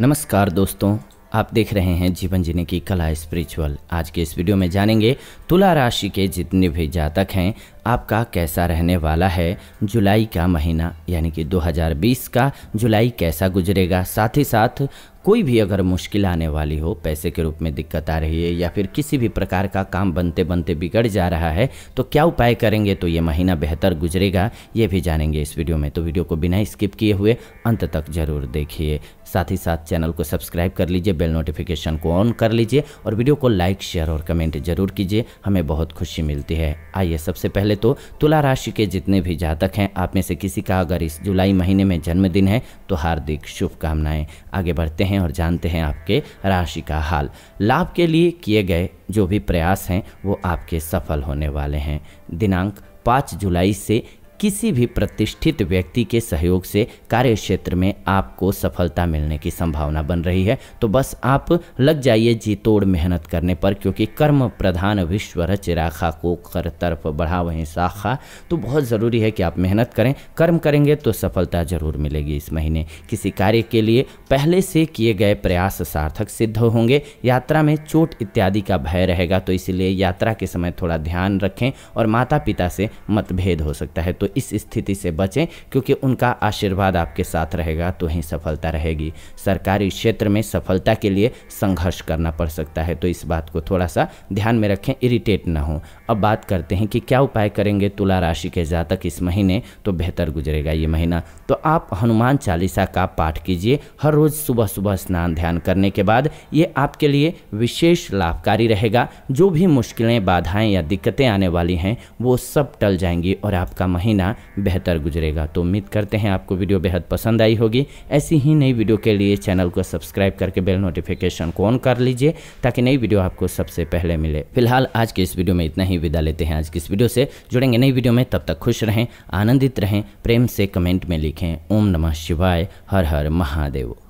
नमस्कार दोस्तों आप देख रहे हैं जीवन जीने की कला स्पिरिचुअल आज के इस वीडियो में जानेंगे तुला राशि के जितने भी जातक हैं आपका कैसा रहने वाला है जुलाई का महीना यानी कि 2020 का जुलाई कैसा गुजरेगा साथ ही साथ कोई भी अगर मुश्किल आने वाली हो पैसे के रूप में दिक्कत आ रही है या फिर किसी भी प्रकार का काम बनते बनते बिगड़ जा रहा है तो क्या उपाय करेंगे तो ये महीना बेहतर गुजरेगा ये भी जानेंगे इस वीडियो में तो वीडियो को बिना स्किप किए हुए अंत तक जरूर देखिए साथ ही साथ चैनल को सब्सक्राइब कर लीजिए बेल नोटिफिकेशन को ऑन कर लीजिए और वीडियो को लाइक शेयर और कमेंट जरूर कीजिए हमें बहुत खुशी मिलती है आइए सबसे पहले तो तुला राशि के जितने भी जातक हैं आप में से किसी का अगर इस जुलाई महीने में जन्मदिन है तो हार्दिक शुभकामनाएं आगे बढ़ते हैं हैं और जानते हैं आपके राशि का हाल लाभ के लिए किए गए जो भी प्रयास हैं वो आपके सफल होने वाले हैं दिनांक पाँच जुलाई से किसी भी प्रतिष्ठित व्यक्ति के सहयोग से कार्य क्षेत्र में आपको सफलता मिलने की संभावना बन रही है तो बस आप लग जाइए जी तोड़ मेहनत करने पर क्योंकि कर्म प्रधान विश्व रच राखा को कर तरफ बढ़ा वहीं शाखा तो बहुत ज़रूरी है कि आप मेहनत करें कर्म करेंगे तो सफलता ज़रूर मिलेगी इस महीने किसी कार्य के लिए पहले से किए गए प्रयास सार्थक सिद्ध होंगे यात्रा में चोट इत्यादि का भय रहेगा तो इसलिए यात्रा के समय थोड़ा ध्यान रखें और माता पिता से मतभेद हो सकता है तो तो इस स्थिति से बचें क्योंकि उनका आशीर्वाद आपके साथ रहेगा तो ही सफलता रहेगी सरकारी क्षेत्र में सफलता के लिए संघर्ष करना पड़ सकता है तो इस बात को थोड़ा सा ध्यान में रखें इरिटेट ना हो अब बात करते हैं कि क्या उपाय करेंगे तुला राशि के जातक इस महीने तो बेहतर गुजरेगा ये महीना तो आप हनुमान चालीसा का पाठ कीजिए हर रोज़ सुबह सुबह स्नान ध्यान करने के बाद ये आपके लिए विशेष लाभकारी रहेगा जो भी मुश्किलें बाधाएं या दिक्कतें आने वाली हैं वो सब टल जाएंगी और आपका महीना महीना बेहतर गुजरेगा तो उम्मीद करते हैं आपको वीडियो बेहद पसंद आई होगी ऐसी ही नई वीडियो के लिए चैनल को सब्सक्राइब करके बेल नोटिफिकेशन को ऑन कर लीजिए ताकि नई वीडियो आपको सबसे पहले मिले फिलहाल आज के इस वीडियो में इतना ही विदा लेते हैं आज की इस वीडियो से जुड़ेंगे नई वीडियो में तब तक खुश रहें आनंदित रहें प्रेम से कमेंट में लिखें ओम नमः शिवाय हर हर महादेव